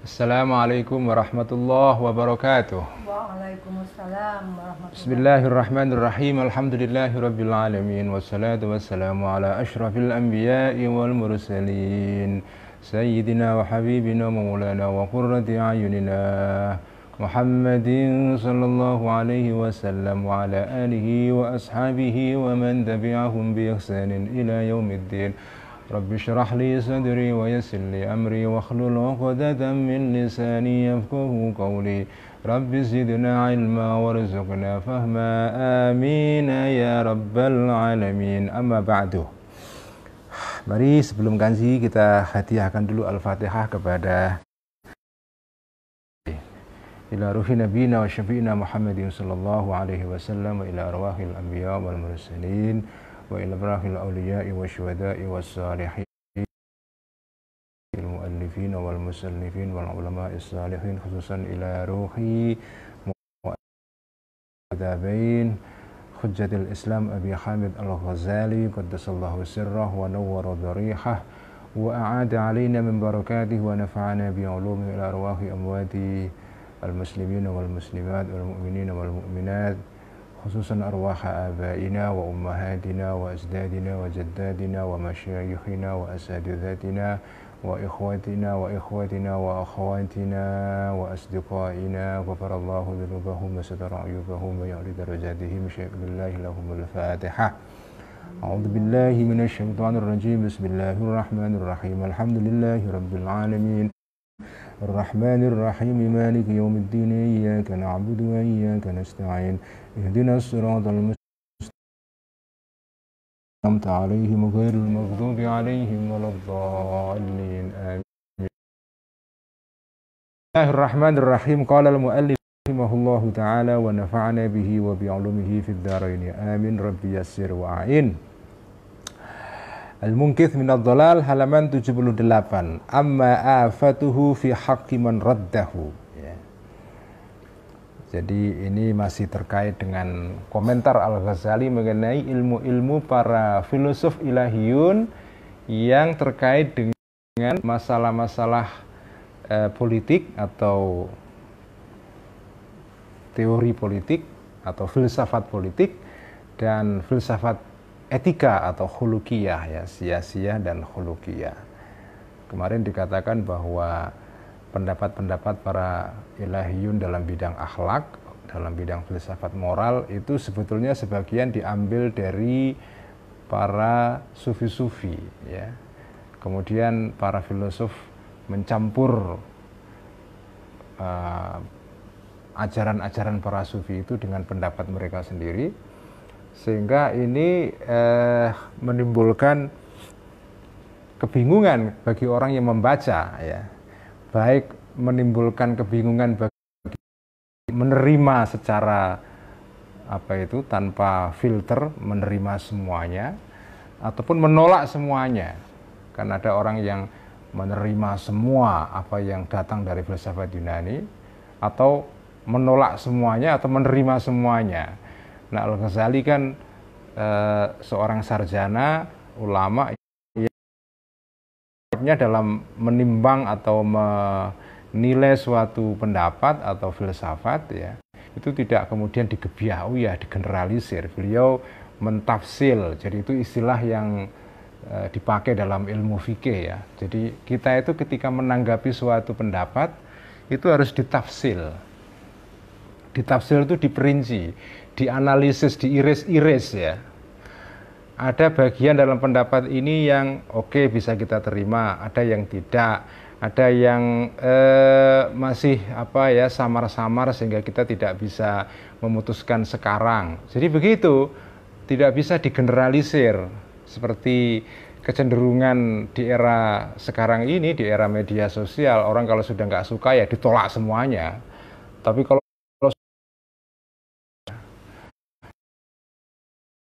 السلام عليكم ورحمة الله وبركاته وعليكم السلام ورحمة الله بسم الله الرحمن الرحيم الحمد لله رب العالمين والصلاة والسلام على أشرف الأنبياء والمرسلين سيدنا وحبيبنا ومولانا وقرة أعيننا محمد صلى الله عليه وسلم وعلى آله وأصحابه ومن تبعهم بإحسان إلى يوم الدين رب اشرح لي صدري ويسر لي أمري واحلل عقدة من لساني يفقه قولي رب زدنا علما وارزقنا فهما آمين يا رب العالمين اما بعد Mari sebelum ganzi kita hadiahkan dulu Al-Fatihah kepada ila ruhi nabina wa syafi'ina Muhammadin sallallahu alaihi wasallam wa ila arwahil anbiya wal mursalin وإلبراك الأولياء والشهداء والصالحين المؤلفين والمسلفين والعلماء الصالحين خصوصا إلى روحي مؤدبين حجة الإسلام أبي حامد الغزالي قدس الله سره ونور ضريحه وأعاد علينا من بركاته ونفعنا بعلومه إلى أرواح أموات المسلمين والمسلمات والمؤمنين والمؤمنات خصوصا أرواح آبائنا وأمهاتنا وأجدادنا وجدادنا ومشايخنا وأساتذتنا وإخوتنا وإخوتنا وأخواتنا وأصدقائنا غفر الله ذنوبهم وستر عيوبهم ويعلي درجاتهم شيخ بالله لهم الفاتحة أعوذ بالله من الشيطان الرجيم بسم الله الرحمن الرحيم الحمد لله رب العالمين الرحمن الرحيم مالك يوم الدين إياك نعبد وإياك نستعين اهدنا الصراط المستقيم عليهم غير المغضوب عليهم ولا الضالين آمين الله الرحمن الرحيم قال المؤلف رحمه الله تعالى ونفعنا به وبعلومه في الدارين آمين ربي يسر وأعين Al-Munkith min al dhalal halaman 78. Amma afatuhu fi haqqi man raddahu. Ya. Jadi ini masih terkait dengan komentar Al-Ghazali mengenai ilmu-ilmu para filosof ilahiyun yang terkait dengan masalah-masalah eh, politik atau teori politik atau filsafat politik dan filsafat etika atau hulukiyah ya, sia-sia dan hulukiyah. Kemarin dikatakan bahwa pendapat-pendapat para ilahiyun dalam bidang akhlak, dalam bidang filsafat moral itu sebetulnya sebagian diambil dari para sufi-sufi ya. Kemudian para filosof mencampur eh, ajaran-ajaran uh, ajaran -ajaran para sufi itu dengan pendapat mereka sendiri sehingga ini eh, menimbulkan kebingungan bagi orang yang membaca ya baik menimbulkan kebingungan bagi menerima secara apa itu tanpa filter menerima semuanya ataupun menolak semuanya kan ada orang yang menerima semua apa yang datang dari filsafat Yunani atau menolak semuanya atau menerima semuanya Nah Al Ghazali kan e, seorang sarjana ulama yang dalam menimbang atau menilai suatu pendapat atau filsafat ya itu tidak kemudian digebiah ya digeneralisir beliau mentafsil jadi itu istilah yang e, dipakai dalam ilmu fikih ya jadi kita itu ketika menanggapi suatu pendapat itu harus ditafsil ditafsir itu diperinci dianalisis, diiris-iris ya. Ada bagian dalam pendapat ini yang oke okay, bisa kita terima, ada yang tidak, ada yang eh, masih apa ya samar-samar sehingga kita tidak bisa memutuskan sekarang. Jadi begitu, tidak bisa digeneralisir seperti kecenderungan di era sekarang ini di era media sosial orang kalau sudah nggak suka ya ditolak semuanya. Tapi kalau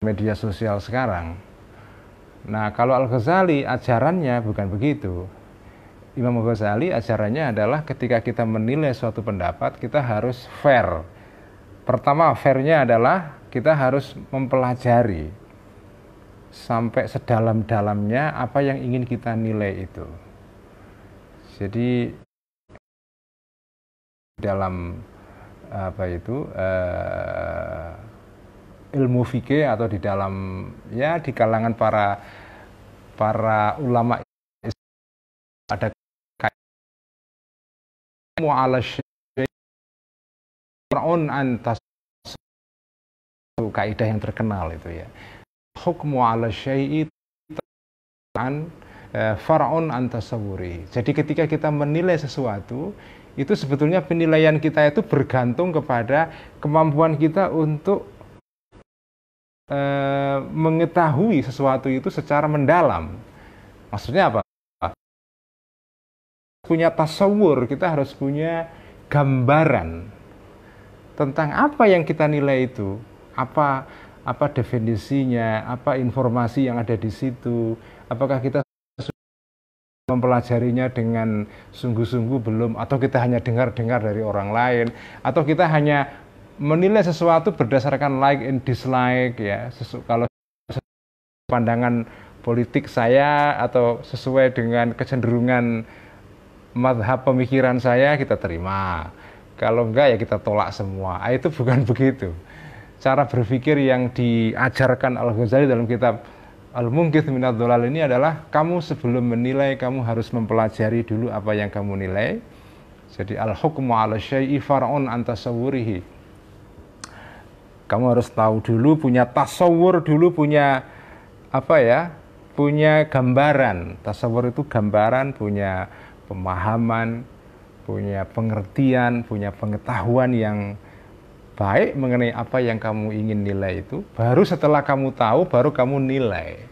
media sosial sekarang. Nah, kalau Al-Ghazali ajarannya bukan begitu. Imam Al-Ghazali ajarannya adalah ketika kita menilai suatu pendapat, kita harus fair. Pertama, fairnya adalah kita harus mempelajari sampai sedalam-dalamnya apa yang ingin kita nilai itu. Jadi dalam apa itu uh, ilmu fikih atau di dalam ya di kalangan para para ulama ada mu'ala syai'un antas kaidah yang terkenal itu ya hukmu ala syai'i an e, far'un Jadi ketika kita menilai sesuatu, itu sebetulnya penilaian kita itu bergantung kepada kemampuan kita untuk Eh, mengetahui sesuatu itu secara mendalam. Maksudnya apa? Punya tasawur, kita harus punya gambaran tentang apa yang kita nilai itu, apa apa definisinya, apa informasi yang ada di situ, apakah kita mempelajarinya dengan sungguh-sungguh belum atau kita hanya dengar-dengar dari orang lain atau kita hanya menilai sesuatu berdasarkan like and dislike ya. Sesu kalau pandangan politik saya atau sesuai dengan kecenderungan madhab pemikiran saya kita terima. Kalau enggak ya kita tolak semua. Ah, itu bukan begitu. Cara berpikir yang diajarkan Al-Ghazali dalam kitab Al-Mungkith Minad Dolal ini adalah kamu sebelum menilai kamu harus mempelajari dulu apa yang kamu nilai. Jadi al-hukmu ala syai'i far'un antasawurihi. Kamu harus tahu dulu, punya tasawur dulu, punya apa ya, punya gambaran. Tasawur itu gambaran, punya pemahaman, punya pengertian, punya pengetahuan yang baik mengenai apa yang kamu ingin nilai itu. Baru setelah kamu tahu, baru kamu nilai.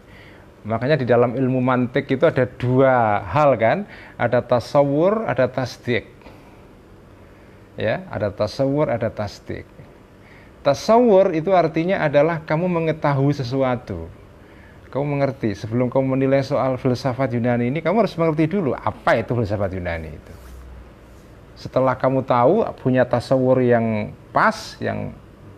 Makanya di dalam ilmu mantik itu ada dua hal kan, ada tasawur, ada tasdik. Ya, ada tasawur, ada tasdik. Tasawur itu artinya adalah kamu mengetahui sesuatu. Kamu mengerti, sebelum kamu menilai soal filsafat Yunani ini, kamu harus mengerti dulu apa itu filsafat Yunani itu. Setelah kamu tahu, punya tasawur yang pas, yang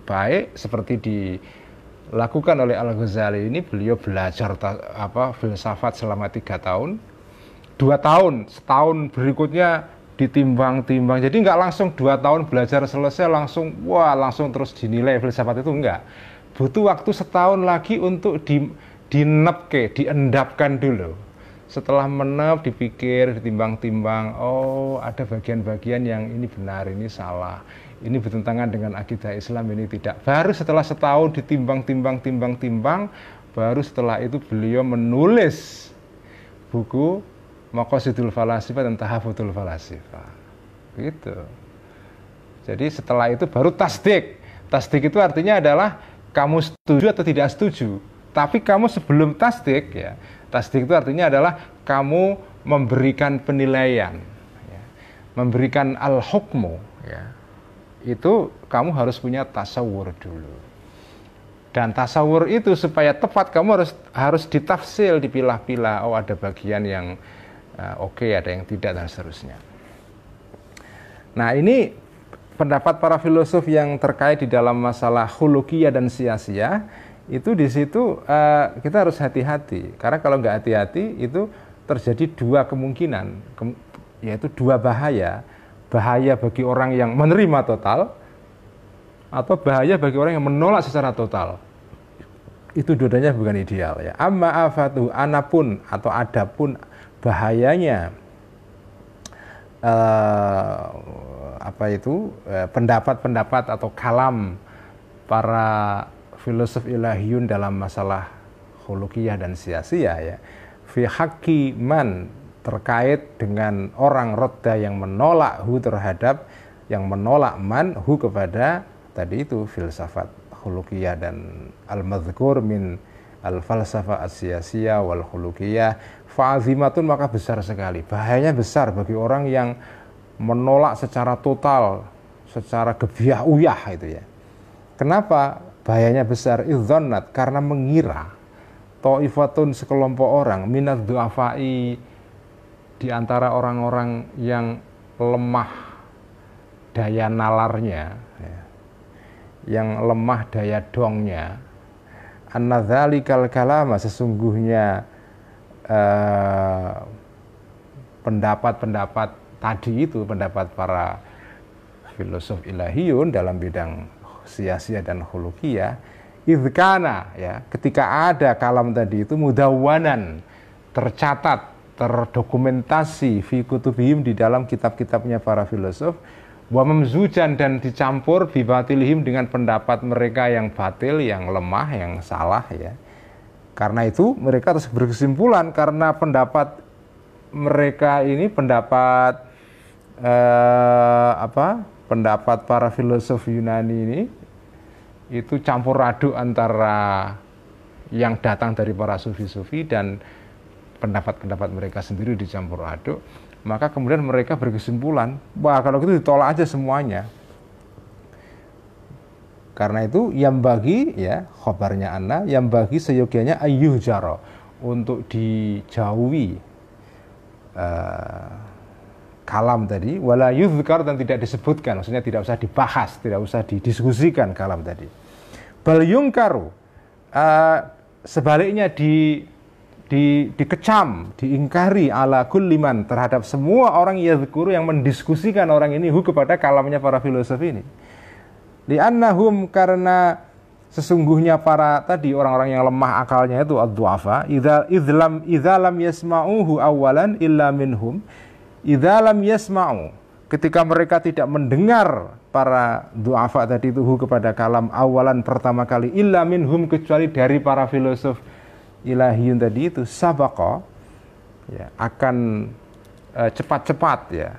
baik, seperti dilakukan oleh Al-Ghazali ini, beliau belajar apa filsafat selama tiga tahun. Dua tahun, setahun berikutnya ditimbang-timbang. Jadi nggak langsung dua tahun belajar selesai langsung wah langsung terus dinilai filsafat itu enggak. Butuh waktu setahun lagi untuk di dinepke, diendapkan dulu. Setelah menep, dipikir, ditimbang-timbang, oh ada bagian-bagian yang ini benar, ini salah, ini bertentangan dengan akidah Islam, ini tidak. Baru setelah setahun ditimbang-timbang, timbang-timbang, baru setelah itu beliau menulis buku Maqasidul falasifa dan tahafudul falasifa, Begitu. Jadi setelah itu baru tasdik. Tasdik itu artinya adalah kamu setuju atau tidak setuju. Tapi kamu sebelum tasdik ya. Tasdik itu artinya adalah kamu memberikan penilaian. Ya. Memberikan al-hukmu. Ya. Itu kamu harus punya tasawur dulu dan tasawur itu supaya tepat kamu harus harus ditafsil dipilah-pilah oh ada bagian yang Eh, oke, okay, ada yang tidak dan seterusnya. Nah ini pendapat para filosof yang terkait di dalam masalah hulukia dan sia-sia itu di situ uh, kita harus hati-hati karena kalau nggak hati-hati itu terjadi dua kemungkinan kem yaitu dua bahaya bahaya bagi orang yang menerima total atau bahaya bagi orang yang menolak secara total itu dua bukan ideal ya amma afatu anapun atau adapun bahayanya uh, apa itu eh, pendapat-pendapat uh, atau kalam para filosof ilahiyun dalam masalah khulukiyah dan sia-sia ya fi haqqi man terkait dengan orang roda yang menolak hu terhadap yang menolak man hu kepada tadi itu filsafat khulukiyah dan al-madhkur min al-falsafah asyasiyah wal khulukiyah fazimatun maka besar sekali. Bahayanya besar bagi orang yang menolak secara total, secara gebiah uyah itu ya. Kenapa bahayanya besar? Idzonat karena mengira ta'ifatun sekelompok orang minat du'afai di antara orang-orang yang lemah daya nalarnya ya. yang lemah daya dongnya anadhalikal kalama sesungguhnya Eh, pendapat-pendapat eh, tadi itu, pendapat para filosof ilahiyun dalam bidang sia-sia dan hulukia, idkana ya, ketika ada kalam tadi itu mudawanan, tercatat, terdokumentasi fi kutubihim di dalam kitab-kitabnya para filosof, wa memzujan dan dicampur bibatilihim dengan pendapat mereka yang batil, yang lemah, yang salah ya karena itu mereka harus berkesimpulan karena pendapat mereka ini pendapat eh, apa? Pendapat para filsuf Yunani ini itu campur aduk antara yang datang dari para sufi-sufi dan pendapat-pendapat mereka sendiri dicampur aduk, maka kemudian mereka berkesimpulan, wah kalau gitu ditolak aja semuanya. Karena itu yang bagi ya khobarnya anna, yang bagi seyogianya ayuh jaro untuk dijauhi uh, kalam tadi wala yuzkar dan tidak disebutkan maksudnya tidak usah dibahas tidak usah didiskusikan kalam tadi bal yungkaru uh, sebaliknya di di, dikecam, diingkari ala kulliman terhadap semua orang yazkuru yang mendiskusikan orang ini hu kepada kalamnya para filosof ini li'annahum karena sesungguhnya para tadi orang-orang yang lemah akalnya itu ad-du'afa idza idzalam yasma'uhu awalan illa minhum idzalam yasma'u ketika mereka tidak mendengar para du'afa tadi itu kepada kalam awalan pertama kali illa minhum kecuali dari para filosof ilahiyun tadi itu sabako ya akan eh, cepat-cepat uh, ya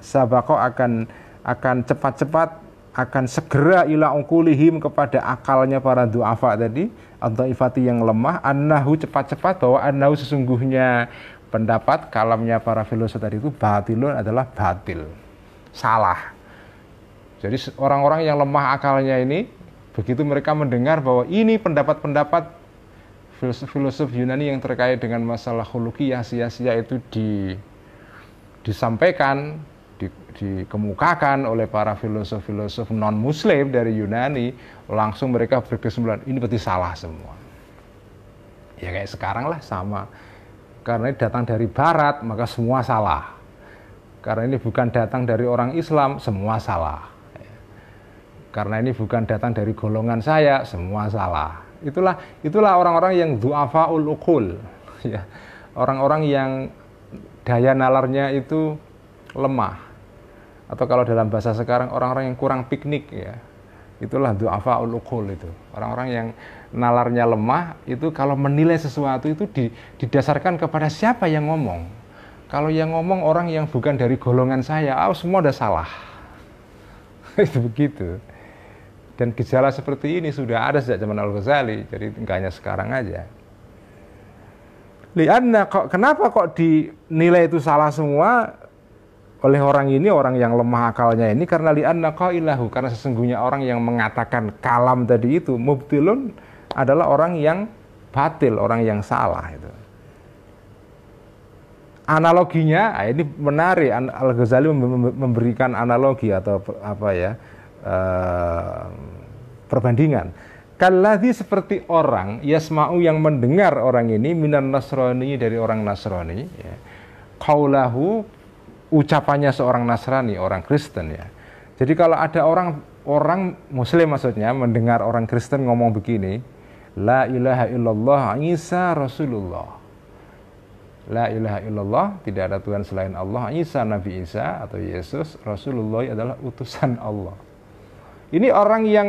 sabaqa akan akan cepat-cepat akan segera ila ukulihim kepada akalnya para duafa tadi atau ifati yang lemah annahu cepat-cepat bahwa annahu sesungguhnya pendapat kalamnya para filsuf tadi itu batilun adalah batil salah jadi orang-orang yang lemah akalnya ini begitu mereka mendengar bahwa ini pendapat-pendapat filsuf-filsuf Yunani yang terkait dengan masalah hulukiyah sia-sia itu di disampaikan di, dikemukakan oleh para filosof-filosof non-muslim dari Yunani, langsung mereka berkesimpulan ini berarti salah semua. Ya kayak sekarang lah sama. Karena ini datang dari barat, maka semua salah. Karena ini bukan datang dari orang Islam, semua salah. Karena ini bukan datang dari golongan saya, semua salah. Itulah itulah orang-orang yang duafa ukul. Ya. Orang-orang yang daya nalarnya itu lemah atau kalau dalam bahasa sekarang orang-orang yang kurang piknik ya itulah du'afa ulukul itu orang-orang yang nalarnya lemah itu kalau menilai sesuatu itu didasarkan kepada siapa yang ngomong kalau yang ngomong orang yang bukan dari golongan saya oh, semua udah salah itu begitu dan gejala seperti ini sudah ada sejak zaman Al Ghazali jadi enggak hanya sekarang aja lianna kok kenapa kok dinilai itu salah semua oleh orang ini orang yang lemah akalnya ini karena li'anna ilahu karena sesungguhnya orang yang mengatakan kalam tadi itu mubtilun adalah orang yang batil, orang yang salah itu. Analoginya ah, ini menarik Al-Ghazali memberikan analogi atau apa ya eh, perbandingan kalau seperti orang yasma'u yang mendengar orang ini minan nasrani dari orang nasrani ya. Kaulahu ucapannya seorang Nasrani, orang Kristen ya. Jadi kalau ada orang orang muslim maksudnya mendengar orang Kristen ngomong begini, la ilaha illallah Isa Rasulullah. La ilaha illallah, tidak ada Tuhan selain Allah, Isa Nabi Isa atau Yesus Rasulullah adalah utusan Allah. Ini orang yang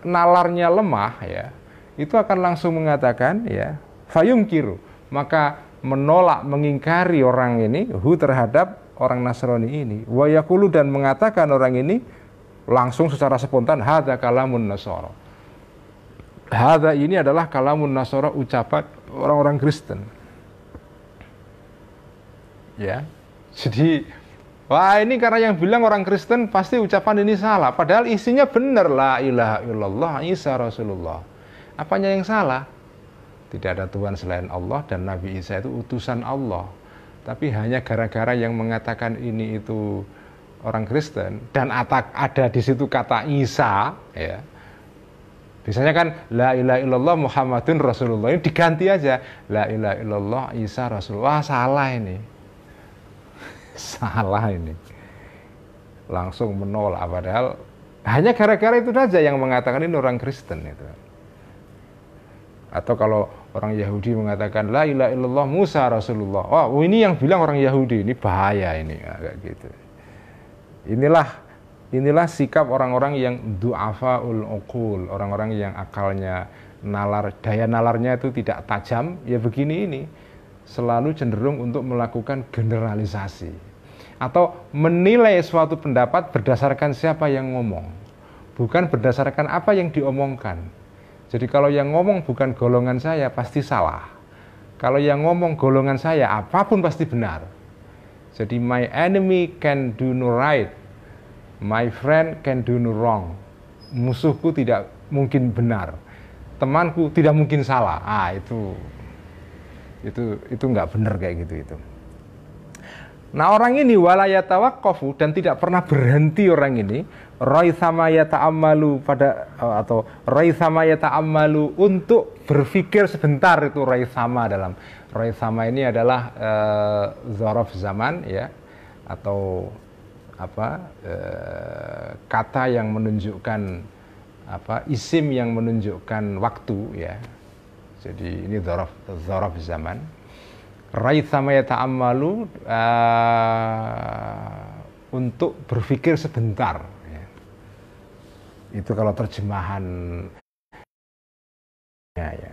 nalarnya lemah ya, itu akan langsung mengatakan ya, fayum kiru. Maka menolak mengingkari orang ini hu terhadap orang Nasrani ini wayakulu dan mengatakan orang ini langsung secara spontan hada kalamun nasara hada ini adalah kalamun nasara ucapan orang-orang Kristen ya jadi Wah ini karena yang bilang orang Kristen pasti ucapan ini salah. Padahal isinya benar. La ilaha illallah Isa Rasulullah. Apanya yang salah? Tidak ada Tuhan selain Allah dan Nabi Isa itu utusan Allah. Tapi hanya gara-gara yang mengatakan ini itu orang Kristen dan atak ada di situ kata Isa, ya. Biasanya kan la ilaha illallah Muhammadun Rasulullah ini diganti aja la ilaha illallah Isa Rasulullah. Wah, salah ini. salah ini. Langsung menolak padahal hanya gara-gara itu saja yang mengatakan ini orang Kristen itu. Atau kalau orang Yahudi mengatakan la ilaha illallah Musa Rasulullah. Wah, oh, ini yang bilang orang Yahudi, ini bahaya ini agak ya, gitu. Inilah inilah sikap orang-orang yang du'afa ul uqul, orang-orang yang akalnya nalar daya nalarnya itu tidak tajam, ya begini ini selalu cenderung untuk melakukan generalisasi atau menilai suatu pendapat berdasarkan siapa yang ngomong, bukan berdasarkan apa yang diomongkan. Jadi kalau yang ngomong bukan golongan saya pasti salah. Kalau yang ngomong golongan saya apapun pasti benar. Jadi my enemy can do no right. My friend can do no wrong. Musuhku tidak mungkin benar. Temanku tidak mungkin salah. Ah itu itu itu nggak benar kayak gitu itu. Nah orang ini walayatawakofu dan tidak pernah berhenti orang ini roy sama amalu pada eh, atau roy sama amalu untuk berpikir sebentar itu roy sama dalam roy sama ini adalah uh, zorof zaman ya atau apa uh, kata yang menunjukkan apa isim yang menunjukkan waktu ya jadi ini zorof zorof zaman raithama yata'ammalu uh, untuk berpikir sebentar. Ya. Itu kalau terjemahan. Ya, ya.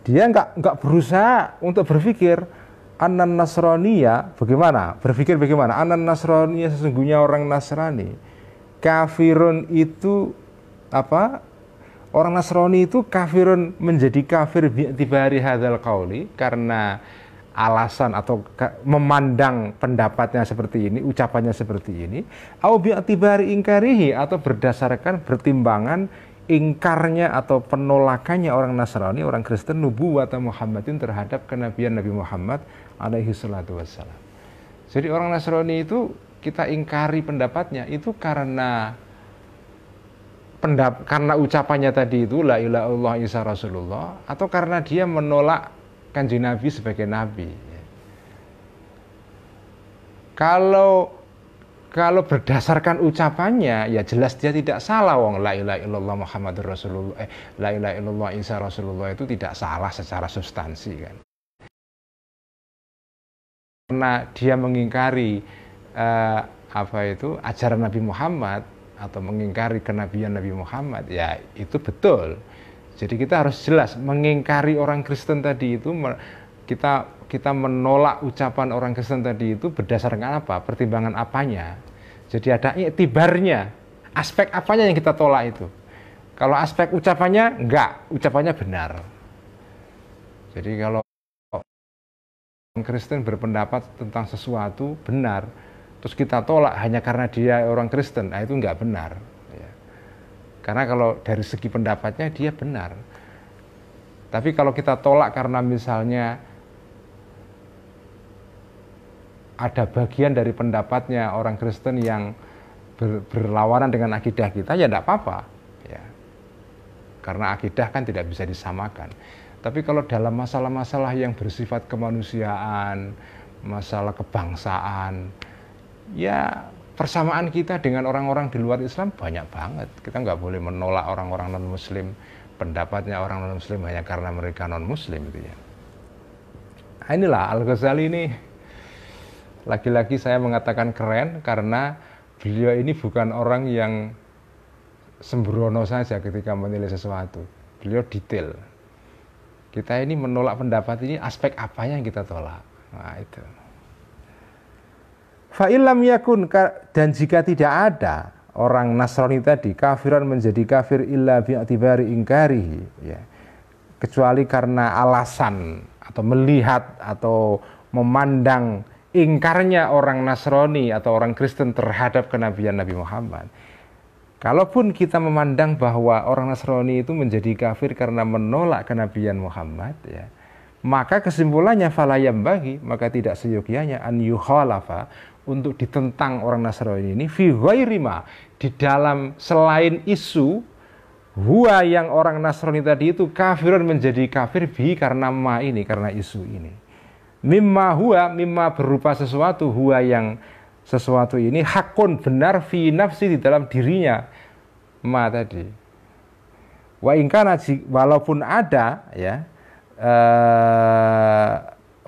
Dia nggak nggak berusaha untuk berpikir anan nasrani ya bagaimana berpikir bagaimana anan nasrani sesungguhnya orang nasrani kafirun itu apa orang Nasrani itu kafirun menjadi kafir bi'tibari hadal kauli karena alasan atau memandang pendapatnya seperti ini, ucapannya seperti ini, au bi'tibari ingkarihi atau berdasarkan pertimbangan ingkarnya atau penolakannya orang Nasrani, orang Kristen nubuwata Muhammadin terhadap kenabian Nabi Muhammad alaihi salatu wassalam. Jadi orang Nasrani itu kita ingkari pendapatnya itu karena pendap karena ucapannya tadi itu la ilaha illallah Isa Rasulullah atau karena dia menolak kanji Nabi sebagai nabi. Kalau kalau berdasarkan ucapannya ya jelas dia tidak salah wong la ilaha illallah Muhammadur Rasulullah eh, la ilaha illallah Isa Rasulullah itu tidak salah secara substansi kan. Karena dia mengingkari uh, apa itu ajaran Nabi Muhammad atau mengingkari kenabian Nabi Muhammad ya itu betul jadi kita harus jelas mengingkari orang Kristen tadi itu kita kita menolak ucapan orang Kristen tadi itu berdasarkan apa pertimbangan apanya jadi ada tibarnya aspek apanya yang kita tolak itu kalau aspek ucapannya enggak ucapannya benar jadi kalau orang Kristen berpendapat tentang sesuatu benar terus kita tolak hanya karena dia orang Kristen, nah itu nggak benar. Ya. Karena kalau dari segi pendapatnya dia benar. Tapi kalau kita tolak karena misalnya ada bagian dari pendapatnya orang Kristen yang ber, berlawanan dengan akidah kita, ya tidak apa-apa. Ya. Karena akidah kan tidak bisa disamakan. Tapi kalau dalam masalah-masalah yang bersifat kemanusiaan, masalah kebangsaan, ya persamaan kita dengan orang-orang di luar Islam banyak banget. Kita nggak boleh menolak orang-orang non-Muslim, pendapatnya orang non-Muslim hanya karena mereka non-Muslim gitu ya. Nah, inilah Al Ghazali ini lagi-lagi saya mengatakan keren karena beliau ini bukan orang yang sembrono saja ketika menilai sesuatu. Beliau detail. Kita ini menolak pendapat ini aspek apa yang kita tolak. Nah, itu. Fa'ilam yakun dan jika tidak ada orang Nasrani tadi kafiran menjadi kafir illa bi'atibari ingkarihi ya. kecuali karena alasan atau melihat atau memandang ingkarnya orang Nasrani atau orang Kristen terhadap kenabian Nabi Muhammad. Kalaupun kita memandang bahwa orang Nasrani itu menjadi kafir karena menolak kenabian Muhammad ya, maka kesimpulannya falayam bagi maka tidak seyogianya an yukhalafa untuk ditentang orang Nasrani ini fi ghairima di dalam selain isu huwa yang orang Nasrani tadi itu kafirun menjadi kafir bi karena ma ini karena isu ini mimma huwa mimma berupa sesuatu huwa yang sesuatu ini hakun benar fi nafsi di dalam dirinya ma tadi wa ingkana walaupun ada ya eh,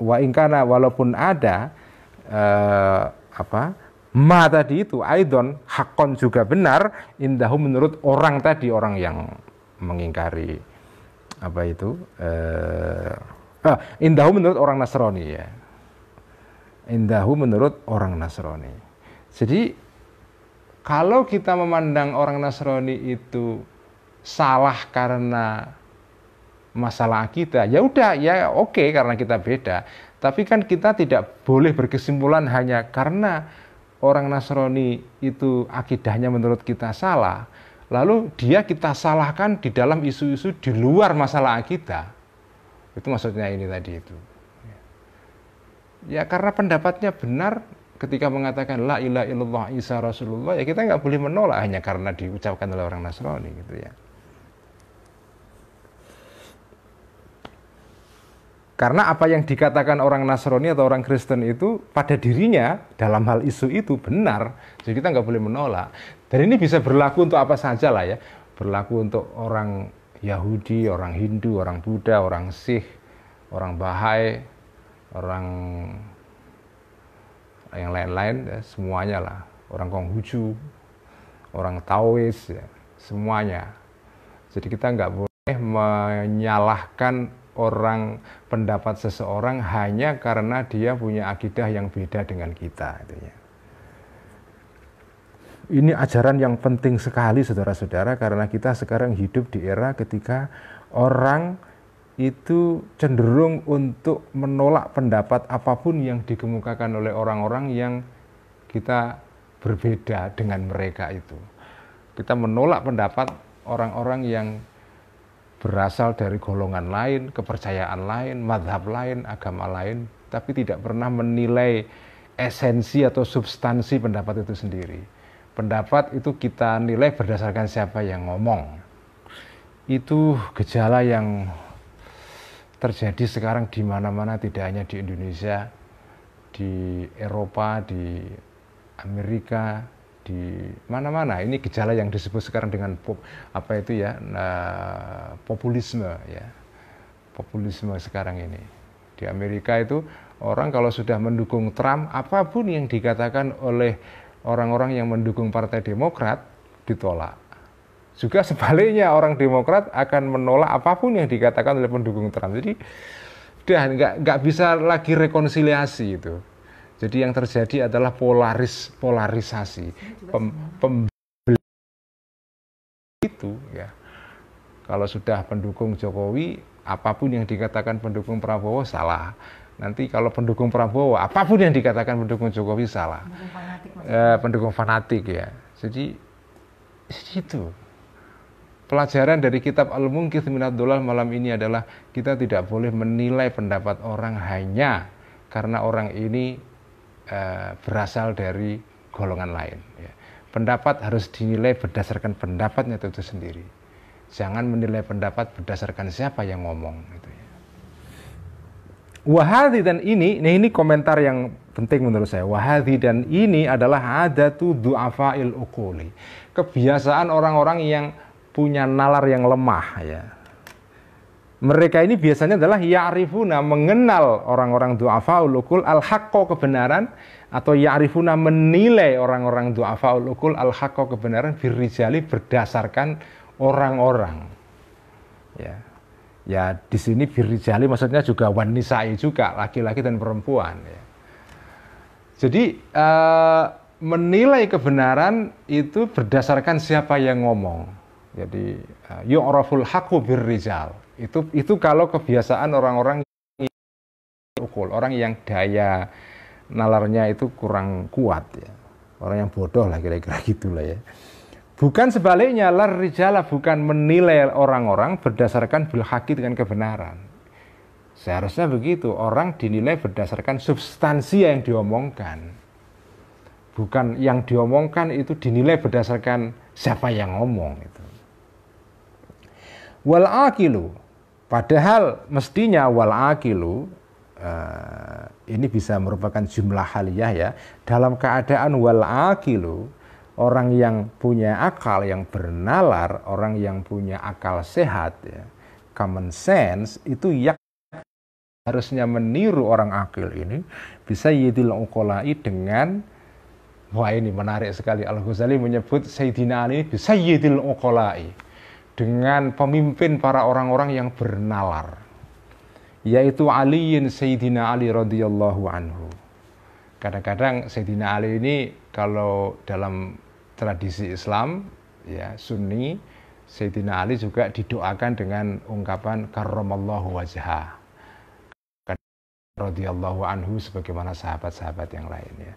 wa ingkana walaupun ada eh, apa ma tadi itu aidon hakon juga benar indahu menurut orang tadi orang yang mengingkari apa itu eh, ah, indahu menurut orang Nasrani ya indahu menurut orang Nasrani jadi kalau kita memandang orang Nasrani itu salah karena masalah kita ya udah ya oke okay, karena kita beda tapi kan kita tidak boleh berkesimpulan hanya karena orang Nasrani itu akidahnya menurut kita salah, lalu dia kita salahkan di dalam isu-isu di luar masalah akidah. Itu maksudnya ini tadi itu. Ya, ya karena pendapatnya benar ketika mengatakan la ilaha illallah Isa Rasulullah ya kita nggak boleh menolak hanya karena diucapkan oleh orang Nasrani gitu ya. Karena apa yang dikatakan orang Nasrani atau orang Kristen itu pada dirinya dalam hal isu itu benar. Jadi kita nggak boleh menolak. Dan ini bisa berlaku untuk apa saja lah ya. Berlaku untuk orang Yahudi, orang Hindu, orang Buddha, orang Sikh, orang Bahai, orang yang lain-lain, ya, semuanya lah. Orang Konghucu, orang Taois, ya, semuanya. Jadi kita nggak boleh menyalahkan orang pendapat seseorang hanya karena dia punya akidah yang beda dengan kita gitu ya. Ini ajaran yang penting sekali saudara-saudara karena kita sekarang hidup di era ketika orang itu cenderung untuk menolak pendapat apapun yang dikemukakan oleh orang-orang yang kita berbeda dengan mereka itu. Kita menolak pendapat orang-orang yang berasal dari golongan lain, kepercayaan lain, madhab lain, agama lain, tapi tidak pernah menilai esensi atau substansi pendapat itu sendiri. Pendapat itu kita nilai berdasarkan siapa yang ngomong. Itu gejala yang terjadi sekarang di mana-mana tidak hanya di Indonesia, di Eropa, di Amerika, di mana-mana ini gejala yang disebut sekarang dengan pop, apa itu ya nah, populisme ya populisme sekarang ini di Amerika itu orang kalau sudah mendukung Trump apapun yang dikatakan oleh orang-orang yang mendukung Partai Demokrat ditolak juga sebaliknya orang Demokrat akan menolak apapun yang dikatakan oleh pendukung Trump jadi dan nggak nggak bisa lagi rekonsiliasi itu jadi yang terjadi adalah polaris polarisasi Pem, pembeli itu ya. Kalau sudah pendukung Jokowi, apapun yang dikatakan pendukung Prabowo salah. Nanti kalau pendukung Prabowo, apapun yang dikatakan pendukung Jokowi salah. Pendukung fanatik, eh, pendukung fanatik ya. Jadi itu pelajaran dari kitab Al-Munkith minat Dolal malam ini adalah kita tidak boleh menilai pendapat orang hanya karena orang ini Eh, berasal dari golongan lain. Ya. Pendapat harus dinilai berdasarkan pendapatnya itu, sendiri. Jangan menilai pendapat berdasarkan siapa yang ngomong. Gitu ya. Wahadi dan ini, nah ini komentar yang penting menurut saya. Wahadi dan ini adalah ada doa du'afa'il ukuli. Kebiasaan orang-orang yang punya nalar yang lemah ya mereka ini biasanya adalah ya'rifuna mengenal orang-orang du'afa ulukul al-haqqo kebenaran atau ya'rifuna menilai orang-orang du'afa ulukul al-haqqo kebenaran birrijali berdasarkan orang-orang ya ya di sini birrijali maksudnya juga wanisai juga laki-laki dan perempuan ya. jadi uh, menilai kebenaran itu berdasarkan siapa yang ngomong jadi uh, yu'raful haqqu birrijal itu itu kalau kebiasaan orang-orang ukul, orang yang daya nalarnya itu kurang kuat ya. Orang yang bodoh lah kira-kira gitulah ya. Bukan sebaliknya, lar rijala bukan menilai orang-orang berdasarkan bilhaki dengan kebenaran. Seharusnya begitu, orang dinilai berdasarkan substansi yang diomongkan. Bukan yang diomongkan itu dinilai berdasarkan siapa yang ngomong itu. Wal akilu Padahal mestinya wal akilu eh, ini bisa merupakan jumlah haliyah ya. Dalam keadaan wal akilu orang yang punya akal yang bernalar, orang yang punya akal sehat ya, common sense itu yang harusnya meniru orang akil ini bisa yidil ukolai dengan wah ini menarik sekali Al Ghazali menyebut Sayyidina Ali bisa yidil ukolai dengan pemimpin para orang-orang yang bernalar yaitu Aliin Sayyidina Ali radhiyallahu anhu. Kadang-kadang Sayyidina Ali ini kalau dalam tradisi Islam ya Sunni Sayyidina Ali juga didoakan dengan ungkapan karramallahu wajha radhiyallahu anhu sebagaimana sahabat-sahabat yang lainnya.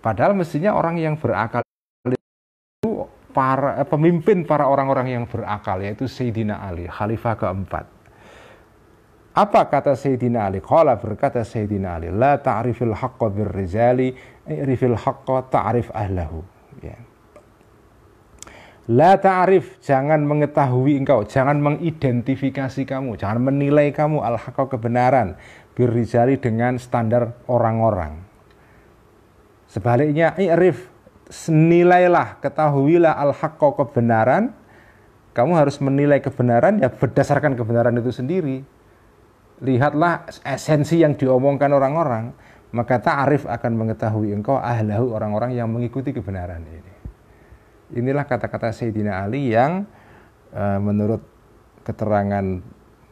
Padahal mestinya orang yang berakal para eh, pemimpin para orang-orang yang berakal yaitu Sayyidina Ali, khalifah keempat. Apa kata Sayyidina Ali? Qala berkata Sayyidina Ali, la ta'rifil haqqa birrijali, i'rifil haqqo ta'rif ahlahu. Ya. La ta'rif, jangan mengetahui engkau, jangan mengidentifikasi kamu, jangan menilai kamu al haqqo kebenaran birrijali dengan standar orang-orang. Sebaliknya, i'rif senilailah, ketahuilah al-haqqa kebenaran. Kamu harus menilai kebenaran ya berdasarkan kebenaran itu sendiri. Lihatlah esensi yang diomongkan orang-orang, maka ta'arif akan mengetahui engkau ahlahu orang-orang yang mengikuti kebenaran ini. Inilah kata-kata Sayyidina Ali yang uh, menurut keterangan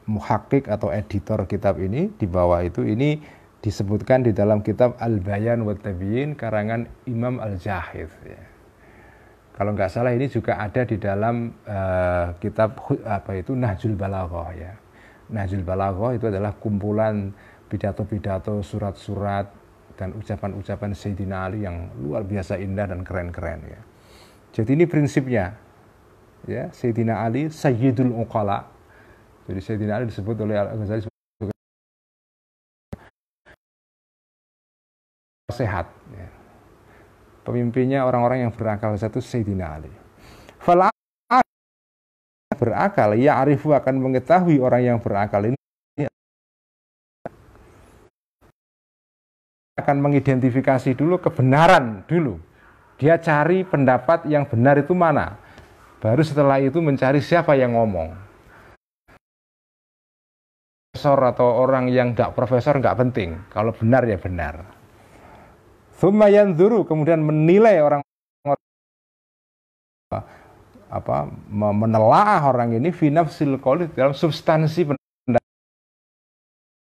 muhakik atau editor kitab ini di bawah itu ini disebutkan di dalam kitab Al-Bayan wa Tabiin karangan Imam al jahid ya. Kalau nggak salah ini juga ada di dalam uh, kitab apa itu Nahjul Balaghah ya. Nahjul Balaghah itu adalah kumpulan pidato-pidato, surat-surat dan ucapan-ucapan Sayyidina Ali yang luar biasa indah dan keren-keren ya. Jadi ini prinsipnya ya Sayyidina Ali Sayyidul Uqala. Jadi Sayyidina Ali disebut oleh Al-Ghazali sehat. Ya. Pemimpinnya orang-orang yang berakal satu Sayyidina Ali. Fala berakal, ya arifu akan mengetahui orang yang berakal ini akan mengidentifikasi dulu kebenaran dulu. Dia cari pendapat yang benar itu mana. Baru setelah itu mencari siapa yang ngomong. Profesor atau orang yang tidak profesor nggak penting. Kalau benar ya benar. Thumma zuru kemudian menilai orang apa menelaah orang ini finaf silkolit dalam substansi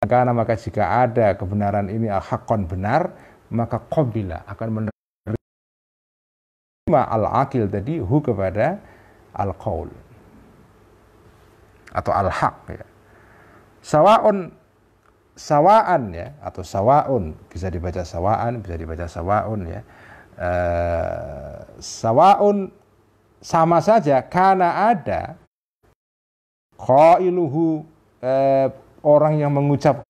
karena maka jika ada kebenaran ini hakon benar maka kobila akan menerima al-akil tadi hu kepada al-qaul atau al-haq ya. Sawaun sawaan ya atau sawaun bisa dibaca sawaan bisa dibaca sawaun ya e, sawaun sama saja karena ada qailuhu e, eh, orang yang mengucap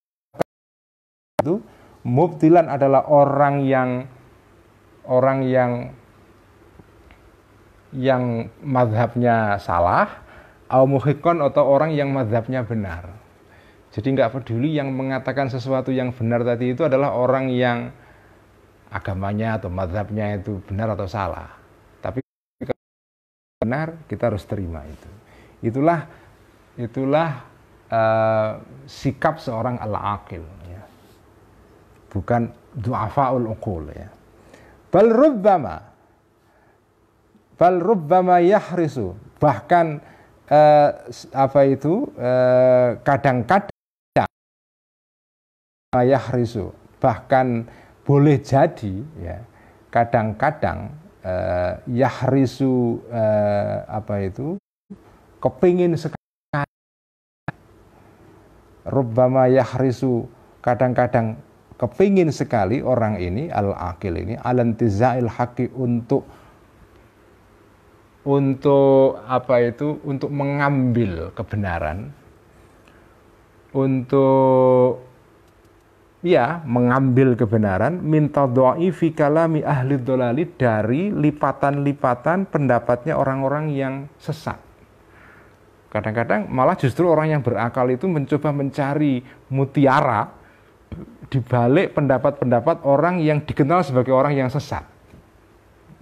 itu mubtilan adalah orang yang orang yang yang madhabnya salah, atau muhikon atau orang yang madhabnya benar. Jadi nggak peduli yang mengatakan sesuatu yang benar tadi itu adalah orang yang agamanya atau madhabnya itu benar atau salah. Tapi benar kita harus terima itu. Itulah itulah uh, sikap seorang al-aqil. Ya. Bukan du'afa'ul uqul. Ya. Bal rubbama bal rubbama yahrisu bahkan uh, apa itu eh, kadang-kadang yahrisu bahkan boleh jadi ya kadang-kadang eh, eh, apa itu kepingin sekali rubbama yahrisu kadang-kadang kepingin sekali orang ini al akil ini alantizail haki untuk untuk apa itu untuk mengambil kebenaran untuk ia mengambil kebenaran minta doai fikalami ahli dolali dari lipatan-lipatan pendapatnya orang-orang yang sesat. Kadang-kadang malah justru orang yang berakal itu mencoba mencari mutiara di balik pendapat-pendapat orang yang dikenal sebagai orang yang sesat.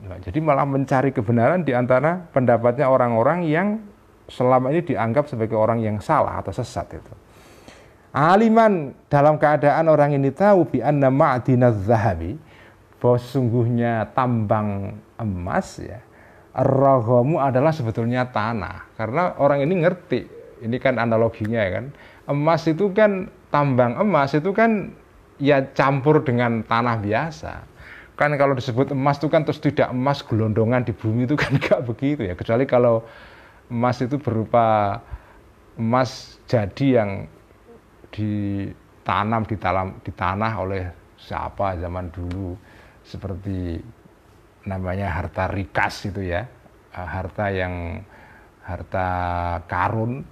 Nah, jadi malah mencari kebenaran di antara pendapatnya orang-orang yang selama ini dianggap sebagai orang yang salah atau sesat itu. Aliman dalam keadaan orang ini tahu bi anna ma'dinaz zahabi bahwa sungguhnya tambang emas ya Rohomu adalah sebetulnya tanah karena orang ini ngerti ini kan analoginya ya kan emas itu kan tambang emas itu kan ya campur dengan tanah biasa kan kalau disebut emas itu kan terus tidak emas gelondongan di bumi itu kan enggak begitu ya kecuali kalau emas itu berupa emas jadi yang ditanam di dalam di tanah oleh siapa zaman dulu seperti namanya harta rikas itu ya eh, harta yang harta karun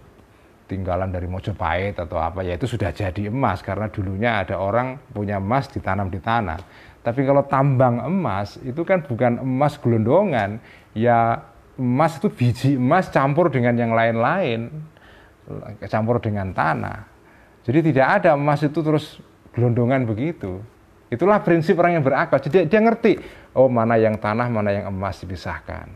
tinggalan dari Mojopahit atau apa ya itu sudah jadi emas karena dulunya ada orang punya emas ditanam di tanah. Tapi kalau tambang emas itu kan bukan emas gelondongan, ya emas itu biji emas campur dengan yang lain-lain, campur dengan tanah. Jadi tidak ada emas itu terus gelondongan begitu. Itulah prinsip orang yang berakal. Jadi dia ngerti, oh mana yang tanah, mana yang emas dipisahkan.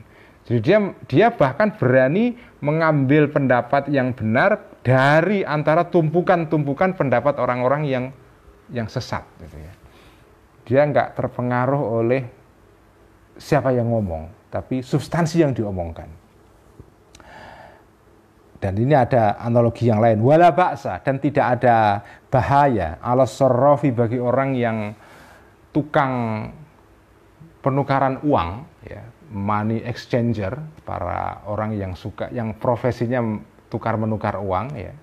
Jadi dia dia bahkan berani mengambil pendapat yang benar dari antara tumpukan-tumpukan pendapat orang-orang yang yang sesat gitu ya. Dia nggak terpengaruh oleh siapa yang ngomong, tapi substansi yang diomongkan dan ini ada analogi yang lain wala baksa dan tidak ada bahaya ala sorofi bagi orang yang tukang penukaran uang ya, money exchanger para orang yang suka yang profesinya tukar menukar uang ya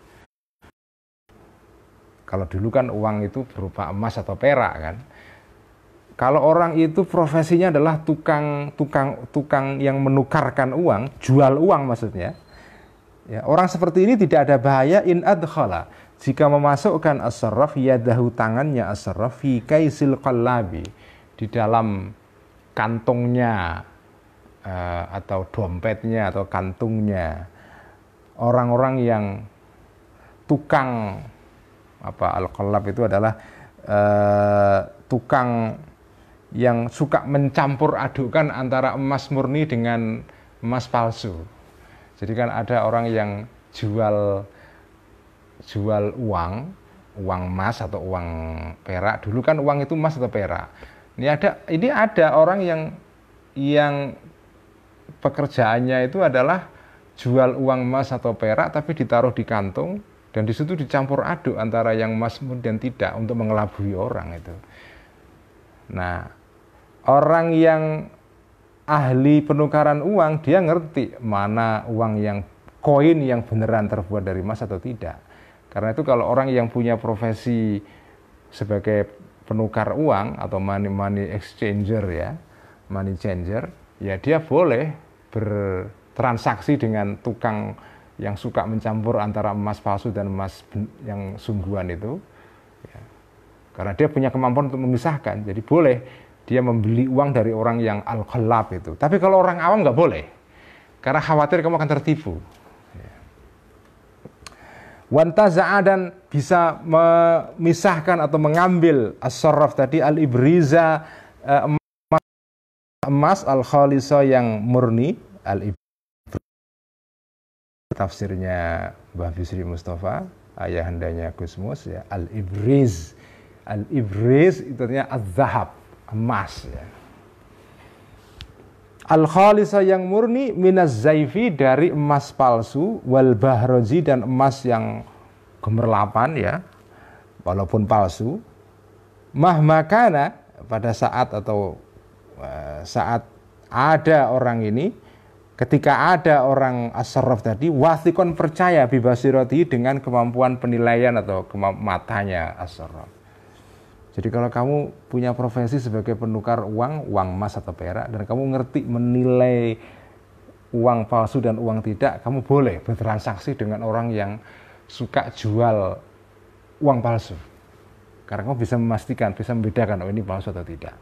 kalau dulu kan uang itu berupa emas atau perak kan kalau orang itu profesinya adalah tukang tukang tukang yang menukarkan uang jual uang maksudnya Ya, orang seperti ini tidak ada bahaya in adkhala jika memasukkan asraf ya yadahu tangannya asraf fi kaisil qallabi di dalam kantongnya eh, atau dompetnya atau kantungnya orang-orang yang tukang apa al itu adalah uh, tukang yang suka mencampur adukan antara emas murni dengan emas palsu jadi kan ada orang yang jual jual uang, uang emas atau uang perak. Dulu kan uang itu emas atau perak. Ini ada ini ada orang yang yang pekerjaannya itu adalah jual uang emas atau perak tapi ditaruh di kantung dan di situ dicampur aduk antara yang emas dan tidak untuk mengelabui orang itu. Nah, orang yang ahli penukaran uang dia ngerti mana uang yang koin yang beneran terbuat dari emas atau tidak. Karena itu kalau orang yang punya profesi sebagai penukar uang atau money money exchanger ya, money changer, ya dia boleh bertransaksi dengan tukang yang suka mencampur antara emas palsu dan emas yang sungguhan itu. Ya. Karena dia punya kemampuan untuk memisahkan, jadi boleh dia membeli uang dari orang yang al khalab itu. Tapi kalau orang awam nggak boleh, karena khawatir kamu akan tertipu. Ya. Wantaza'a dan bisa memisahkan atau mengambil as tadi al-ibriza eh, emas, al-khalisa yang murni al-ibriza tafsirnya Mbah Bisri Mustafa ayahandanya Gusmus ya al-ibriz al-ibriz itu artinya az-zahab emas ya. Al khalisa yang murni minaz zaifi dari emas palsu wal bahroji dan emas yang gemerlapan ya walaupun palsu mahmakana pada saat atau eh, saat ada orang ini ketika ada orang asrof tadi wasikon percaya bibasirati dengan kemampuan penilaian atau kemampuan matanya asrof jadi kalau kamu punya profesi sebagai penukar uang, uang emas atau perak, dan kamu ngerti menilai uang palsu dan uang tidak, kamu boleh bertransaksi dengan orang yang suka jual uang palsu. Karena kamu bisa memastikan, bisa membedakan, oh ini palsu atau tidak.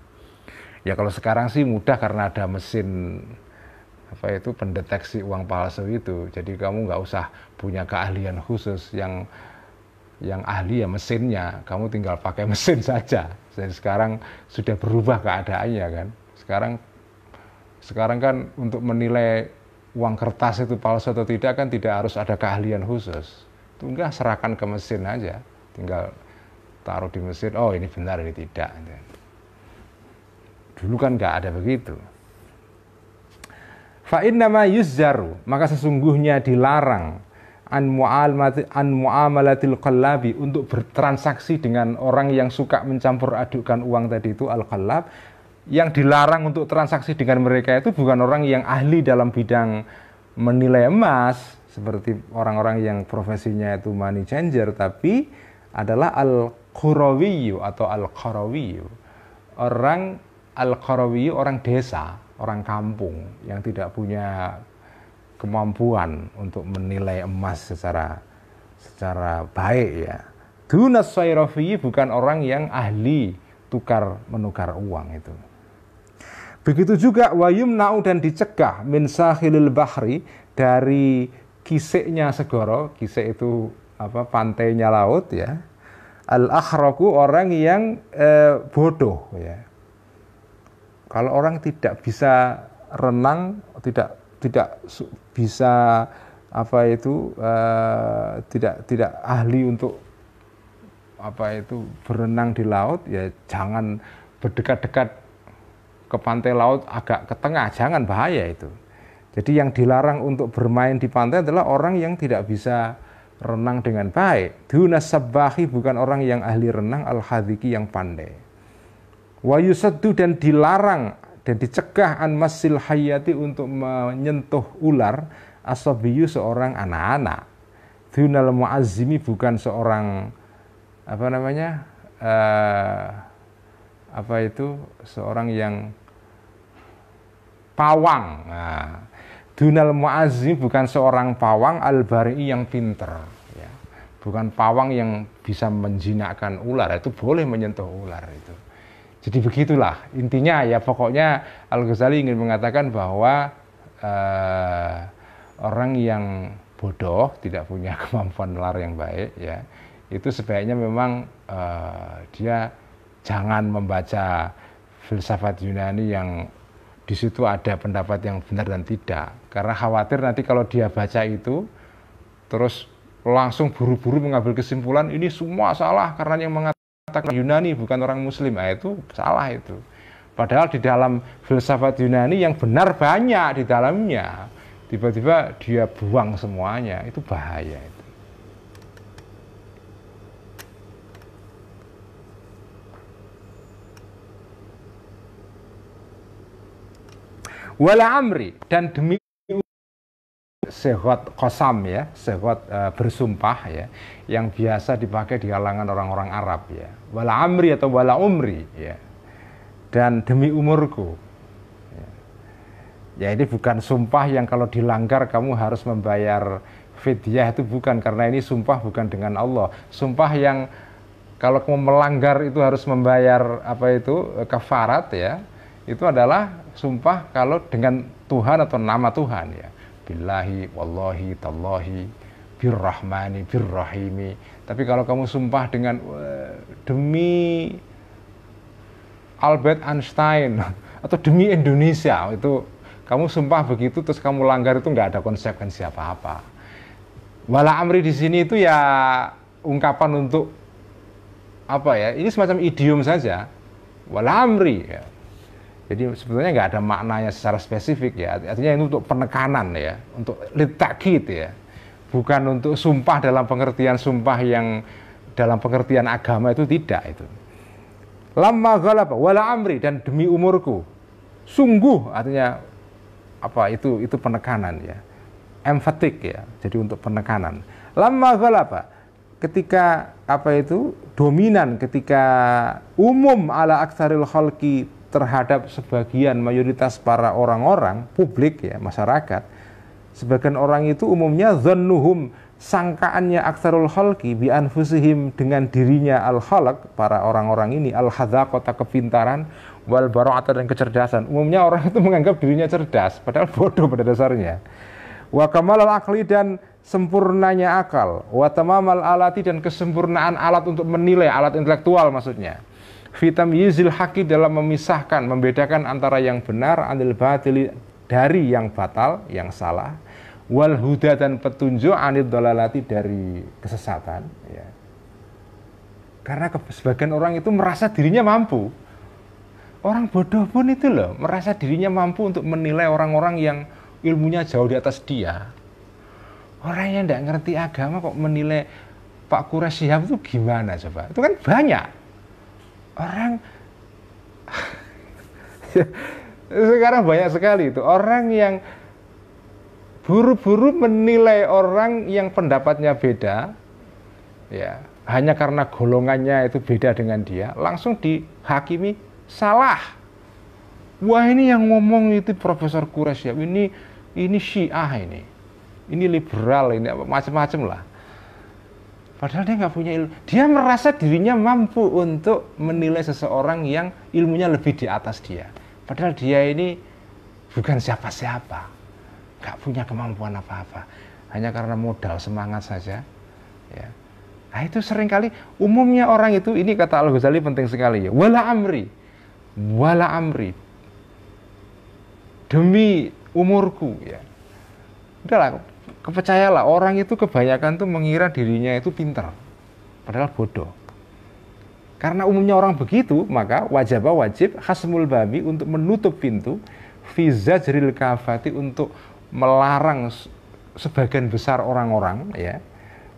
Ya kalau sekarang sih mudah karena ada mesin apa itu pendeteksi uang palsu itu. Jadi kamu nggak usah punya keahlian khusus yang yang ahli ya mesinnya, kamu tinggal pakai mesin saja. Jadi sekarang sudah berubah keadaannya kan. Sekarang sekarang kan untuk menilai uang kertas itu palsu atau tidak kan tidak harus ada keahlian khusus. Itu enggak serahkan ke mesin aja, tinggal taruh di mesin, oh ini benar ini tidak. Dulu kan enggak ada begitu. Fa'in nama yuzzaru, maka sesungguhnya dilarang an muamalatil qallabi untuk bertransaksi dengan orang yang suka mencampur adukkan uang tadi itu al qallab yang dilarang untuk transaksi dengan mereka itu bukan orang yang ahli dalam bidang menilai emas seperti orang-orang yang profesinya itu money changer tapi adalah al qurawiyu atau al qarawiyu orang al qarawiyu orang desa orang kampung yang tidak punya kemampuan untuk menilai emas secara secara baik ya. Dunas sairofi bukan orang yang ahli tukar menukar uang itu. Begitu juga wayum nau dan dicegah min sahilil bahri dari kiseknya segoro, kisek itu apa pantainya laut ya. Al akhraku orang yang eh, bodoh ya. Kalau orang tidak bisa renang, tidak tidak bisa apa itu uh, tidak tidak ahli untuk apa itu berenang di laut ya jangan berdekat-dekat ke pantai laut agak ke tengah jangan bahaya itu. Jadi yang dilarang untuk bermain di pantai adalah orang yang tidak bisa renang dengan baik. dunasabahi sabahi bukan orang yang ahli renang al hadiki yang pandai. wayusadu dan dilarang dan dicegah an masil hayati untuk menyentuh ular asobiyu seorang anak-anak. Dunal muazzimi bukan seorang apa namanya? Uh, apa itu? Seorang yang pawang. Nah, Dunal muazzimi bukan seorang pawang albari yang pinter. Ya. Bukan pawang yang bisa menjinakkan ular. Itu boleh menyentuh ular itu. Jadi begitulah intinya ya pokoknya Al Ghazali ingin mengatakan bahwa eh, orang yang bodoh tidak punya kemampuan nalar yang baik ya itu sebaiknya memang eh, dia jangan membaca filsafat Yunani yang di situ ada pendapat yang benar dan tidak karena khawatir nanti kalau dia baca itu terus langsung buru-buru mengambil kesimpulan ini semua salah karena yang mengatakan mengatakan Yunani bukan orang Muslim, nah, itu salah itu. Padahal di dalam filsafat Yunani yang benar banyak di dalamnya, tiba-tiba dia buang semuanya, itu bahaya itu. Wala amri dan demi sehot kosam ya, sehot uh, e, bersumpah ya, yang biasa dipakai di kalangan orang-orang Arab ya. Wala amri atau wala umri ya. Dan demi umurku. Ya. ya ini bukan sumpah yang kalau dilanggar kamu harus membayar fidyah itu bukan karena ini sumpah bukan dengan Allah. Sumpah yang kalau kamu melanggar itu harus membayar apa itu e, kafarat ya itu adalah sumpah kalau dengan Tuhan atau nama Tuhan ya billahi wallahi tallahi birrahmani birrahimi tapi kalau kamu sumpah dengan eh, demi Albert Einstein atau demi Indonesia itu kamu sumpah begitu terus kamu langgar itu nggak ada konsekuensi apa-apa wala amri di sini itu ya ungkapan untuk apa ya ini semacam idiom saja wala amri ya. Jadi sebetulnya nggak ada maknanya secara spesifik ya. Artinya ini untuk penekanan ya, untuk litakit ya. Bukan untuk sumpah dalam pengertian sumpah yang dalam pengertian agama itu tidak itu. Lama galap wala amri dan demi umurku. Sungguh artinya apa itu itu penekanan ya. Emphatic ya. Jadi untuk penekanan. Lama galap ketika apa itu dominan ketika umum ala aksaril khalqi terhadap sebagian mayoritas para orang-orang publik ya masyarakat sebagian orang itu umumnya zannuhum sangkaannya aksarul halki bi anfusihim dengan dirinya al halak para orang-orang ini al kota kepintaran wal bara'ata dan kecerdasan umumnya orang itu menganggap dirinya cerdas padahal bodoh pada dasarnya wa al akli dan sempurnanya akal wa tamamal alati dan kesempurnaan alat untuk menilai alat intelektual maksudnya Fitam yizil haki dalam memisahkan, membedakan antara yang benar, anil batil, dari yang batal, yang salah. Wal huda dan petunjuk anil dolalati dari kesesatan. Ya. Karena ke, sebagian orang itu merasa dirinya mampu. Orang bodoh pun itu loh, merasa dirinya mampu untuk menilai orang-orang yang ilmunya jauh di atas dia. Orang yang tidak ngerti agama kok menilai Pak Quraisyihab itu gimana coba? Itu kan banyak orang sekarang banyak sekali itu orang yang buru-buru menilai orang yang pendapatnya beda ya hanya karena golongannya itu beda dengan dia langsung dihakimi salah wah ini yang ngomong itu Profesor ya ini ini Syiah ini ini liberal ini macam-macam lah Padahal dia nggak punya ilmu. Dia merasa dirinya mampu untuk menilai seseorang yang ilmunya lebih di atas dia. Padahal dia ini bukan siapa-siapa. Nggak punya kemampuan apa-apa. Hanya karena modal semangat saja. Ya. Nah itu seringkali umumnya orang itu, ini kata Al-Ghazali penting sekali ya. Wala amri. Wala amri. Demi umurku ya. Udah lah, kepercayalah orang itu kebanyakan tuh mengira dirinya itu pinter padahal bodoh karena umumnya orang begitu maka wajib wajib khasmul babi untuk menutup pintu visa jeril kafati untuk melarang sebagian besar orang-orang ya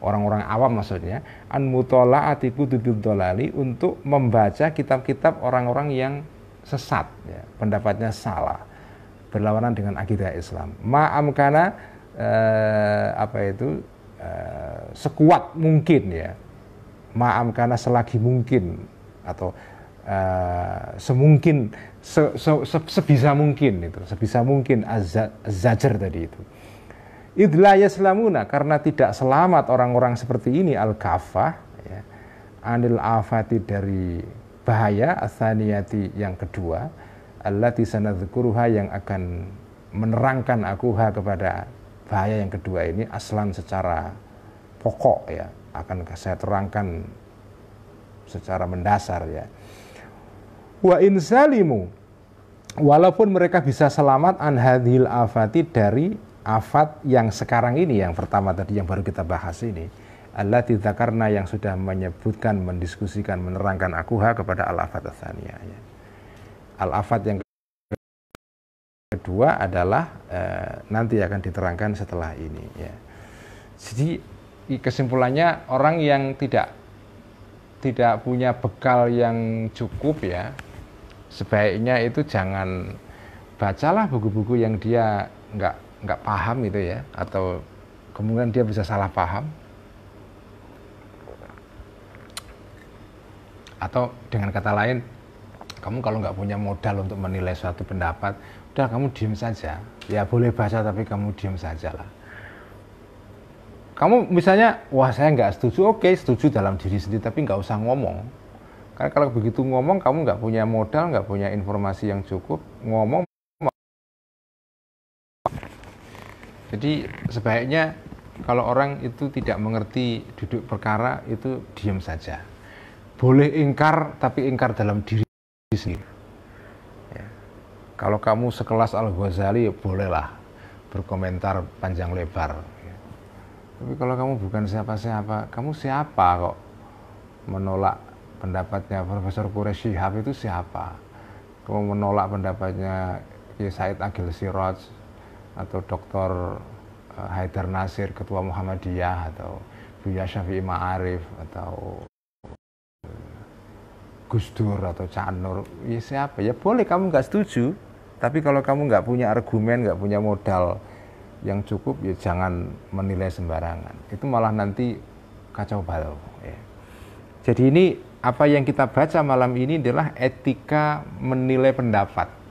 orang-orang awam maksudnya an atiku dolali untuk membaca kitab-kitab orang-orang yang sesat ya, pendapatnya salah berlawanan dengan akidah Islam ma'amkana eh, apa itu eh, sekuat mungkin ya maaf karena selagi mungkin atau eh, semungkin se, se, se, sebisa mungkin itu sebisa mungkin azza, az tadi itu itulah ya selamuna karena tidak selamat orang-orang seperti ini al kafah ya, anil afati dari bahaya asaniati yang kedua allah di sana yang akan menerangkan akuha kepada bahaya yang kedua ini aslan secara pokok ya akan saya terangkan secara mendasar ya wa insalimu walaupun mereka bisa selamat an hadhil afati dari afat yang sekarang ini yang pertama tadi yang baru kita bahas ini Allah tidak karena yang sudah menyebutkan, mendiskusikan, menerangkan akuha kepada al-afat ya. Al-afat yang Kedua adalah e, nanti akan diterangkan setelah ini. Ya. Jadi kesimpulannya orang yang tidak tidak punya bekal yang cukup ya sebaiknya itu jangan bacalah buku-buku yang dia nggak nggak paham itu ya atau kemungkinan dia bisa salah paham atau dengan kata lain kamu kalau nggak punya modal untuk menilai suatu pendapat udah kamu diem saja ya boleh baca tapi kamu diem saja lah kamu misalnya wah saya nggak setuju oke setuju dalam diri sendiri tapi nggak usah ngomong karena kalau begitu ngomong kamu nggak punya modal nggak punya informasi yang cukup ngomong jadi sebaiknya kalau orang itu tidak mengerti duduk perkara itu diam saja boleh ingkar tapi ingkar dalam diri sih. Ya. Kalau kamu sekelas Al Ghazali ya bolehlah berkomentar panjang lebar. Ya. Tapi kalau kamu bukan siapa-siapa, kamu siapa kok menolak pendapatnya Profesor Quresh Shihab itu siapa? Kamu menolak pendapatnya Kiai Said Agil Siraj atau Dr. Eh, Haidar Nasir Ketua Muhammadiyah atau Buya Syafi'i Ma'arif atau Gus Dur atau Cak Nur, ya siapa? Ya boleh kamu nggak setuju, tapi kalau kamu nggak punya argumen, nggak punya modal yang cukup, ya jangan menilai sembarangan. Itu malah nanti kacau balau. Ya. Jadi ini apa yang kita baca malam ini adalah etika menilai pendapat